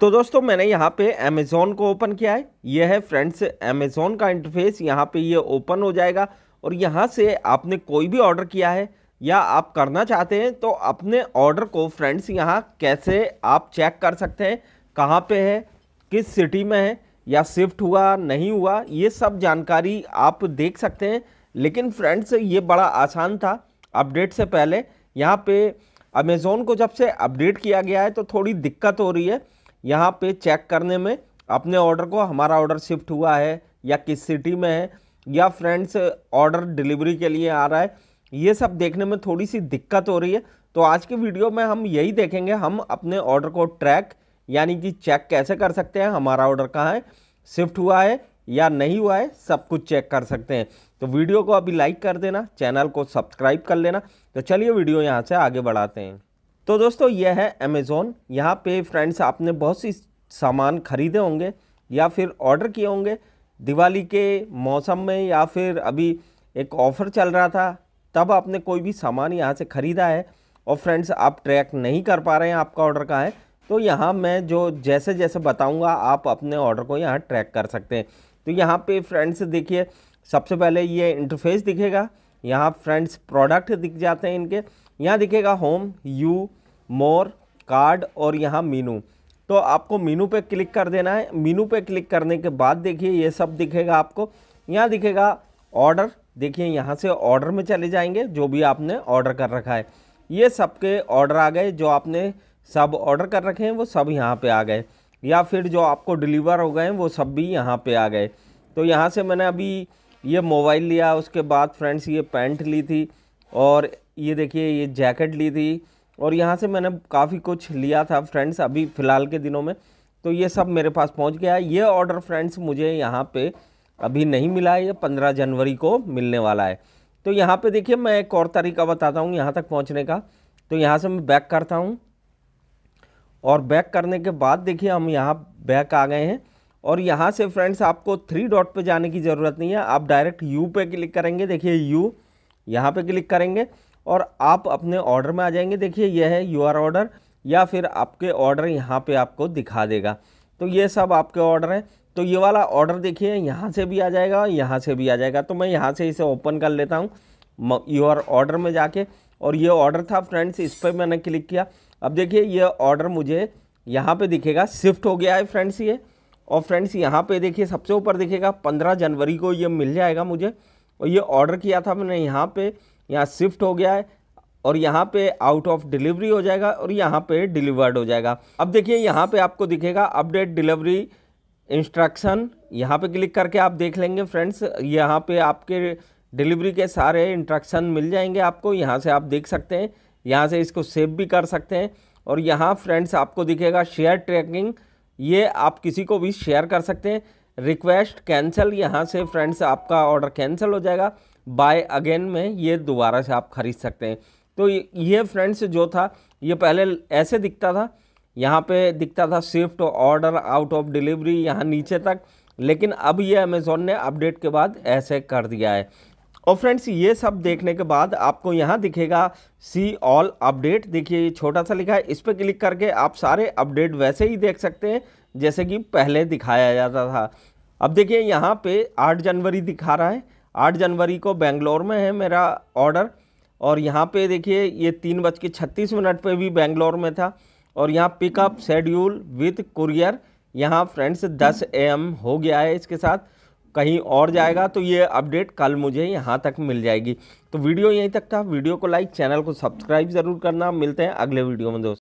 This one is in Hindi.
तो दोस्तों मैंने यहाँ पे अमेज़ोन को ओपन किया है यह है फ्रेंड्स अमेज़ोन का इंटरफेस यहाँ पे ये ओपन हो जाएगा और यहाँ से आपने कोई भी ऑर्डर किया है या आप करना चाहते हैं तो अपने ऑर्डर को फ्रेंड्स यहाँ कैसे आप चेक कर सकते हैं कहाँ पे है किस सिटी में है या शिफ्ट हुआ नहीं हुआ ये सब जानकारी आप देख सकते हैं लेकिन फ्रेंड्स ये बड़ा आसान था अपडेट से पहले यहाँ पे अमेज़ोन को जब से अपडेट किया गया है तो थोड़ी दिक्कत हो रही है यहाँ पे चेक करने में अपने ऑर्डर को हमारा ऑर्डर शिफ्ट हुआ है या किस सिटी में है या फ्रेंड्स ऑर्डर डिलीवरी के लिए आ रहा है ये सब देखने में थोड़ी सी दिक्कत हो रही है तो आज के वीडियो में हम यही देखेंगे हम अपने ऑर्डर को ट्रैक यानी कि चेक कैसे कर सकते हैं हमारा ऑर्डर कहाँ है शिफ्ट हुआ है या नहीं हुआ है सब कुछ चेक कर सकते हैं तो वीडियो को अभी लाइक कर देना चैनल को सब्सक्राइब कर लेना तो चलिए वीडियो यहाँ से आगे बढ़ाते हैं तो दोस्तों यह है अमेज़ोन यहाँ पे फ्रेंड्स आपने बहुत सी सामान ख़रीदे होंगे या फिर ऑर्डर किए होंगे दिवाली के मौसम में या फिर अभी एक ऑफ़र चल रहा था तब आपने कोई भी सामान यहाँ से ख़रीदा है और फ्रेंड्स आप ट्रैक नहीं कर पा रहे हैं आपका ऑर्डर का है तो यहाँ मैं जो जैसे जैसे बताऊँगा आप अपने ऑर्डर को यहाँ ट्रैक कर सकते हैं तो यहाँ पर फ्रेंड्स देखिए सबसे पहले ये इंटरफेस दिखेगा यहाँ फ्रेंड्स प्रोडक्ट दिख जाते हैं इनके यहाँ दिखेगा होम यू मोर कार्ड और यहाँ मीनू तो आपको मीनू पे क्लिक कर देना है मीनू पे क्लिक करने के बाद देखिए ये सब दिखेगा आपको यहाँ दिखेगा ऑर्डर देखिए यहाँ से ऑर्डर में चले जाएंगे जो भी आपने ऑर्डर कर रखा है ये सब के ऑर्डर आ गए जो आपने सब ऑर्डर कर रखे हैं वो सब यहाँ पे आ गए या फिर जो आपको डिलीवर हो गए हैं वो सब भी यहाँ पर आ गए तो यहाँ से मैंने अभी ये मोबाइल लिया उसके बाद फ्रेंड्स ये पैंट ली थी और ये देखिए ये जैकेट ली थी और यहाँ से मैंने काफ़ी कुछ लिया था फ्रेंड्स अभी फ़िलहाल के दिनों में तो ये सब मेरे पास पहुँच गया ये ऑर्डर फ्रेंड्स मुझे यहाँ पर अभी नहीं मिला है ये पंद्रह जनवरी को मिलने वाला है तो यहाँ पर देखिए मैं एक और तरीका बताता हूँ यहाँ तक पहुँचने का तो यहाँ से मैं बैक करता हूँ और बैक करने के बाद देखिए हम यहाँ बैक आ गए हैं और यहाँ से फ्रेंड्स आपको थ्री डॉट पे जाने की ज़रूरत नहीं है आप डायरेक्ट यू पे क्लिक करेंगे देखिए यू यहाँ पे क्लिक करेंगे और आप अपने ऑर्डर में आ जाएंगे देखिए यह है योर ऑर्डर या फिर आपके ऑर्डर यहाँ पे आपको दिखा देगा तो ये सब आपके ऑर्डर हैं तो ये वाला ऑर्डर देखिए यहाँ से भी आ जाएगा और यहाँ से भी आ जाएगा तो मैं यहाँ से इसे ओपन कर लेता हूँ योर ऑर्डर में जाके और ये ऑर्डर था फ्रेंड्स इस पर मैंने क्लिक किया अब देखिए ये ऑर्डर मुझे यहाँ पे दिखेगा शिफ्ट हो गया है फ्रेंड्स ये और फ्रेंड्स यहाँ पे देखिए सबसे ऊपर दिखेगा पंद्रह जनवरी को ये मिल जाएगा मुझे और ये ऑर्डर किया था मैंने यहाँ पे यहाँ शिफ्ट हो गया है और यहाँ पे आउट ऑफ डिलीवरी हो जाएगा और यहाँ पे डिलीवर्ड हो जाएगा अब देखिए यहाँ पे आपको दिखेगा अपडेट डिलीवरी इंस्ट्रक्शन यहाँ पे क्लिक करके आप देख लेंगे फ्रेंड्स यहाँ पे आपके डिलीवरी के सारे इंस्ट्रक्शन मिल जाएंगे आपको यहाँ से आप देख सकते हैं यहाँ से इसको सेव भी कर सकते हैं और यहाँ फ्रेंड्स आपको दिखेगा शेयर ट्रैकिंग ये आप किसी को भी शेयर कर सकते हैं रिक्वेस्ट कैंसिल यहाँ से फ्रेंड्स आपका ऑर्डर कैंसिल हो जाएगा बाय अगेन में ये दोबारा से आप ख़रीद सकते हैं तो ये फ्रेंड्स जो था ये पहले ऐसे दिखता था यहाँ पे दिखता था swift order out of delivery यहाँ नीचे तक लेकिन अब ये अमेज़ोन ने अपडेट के बाद ऐसे कर दिया है और फ्रेंड्स ये सब देखने के बाद आपको यहाँ दिखेगा सी ऑल अपडेट देखिए ये छोटा सा लिखा है इस पर क्लिक करके आप सारे अपडेट वैसे ही देख सकते हैं जैसे कि पहले दिखाया जाता था अब देखिए यहाँ पे 8 जनवरी दिखा रहा है आठ जनवरी को बेंगलोर में है मेरा ऑर्डर और यहाँ पे देखिए ये तीन बज के छत्तीस मिनट पर भी बेंगलोर में था और यहाँ पिकअप शेड्यूल विथ कुरियर यहाँ फ्रेंड्स दस ए हो गया है इसके साथ कहीं और जाएगा तो ये अपडेट कल मुझे यहाँ तक मिल जाएगी तो वीडियो यहीं तक था वीडियो को लाइक चैनल को सब्सक्राइब ज़रूर करना मिलते हैं अगले वीडियो में दोस्तों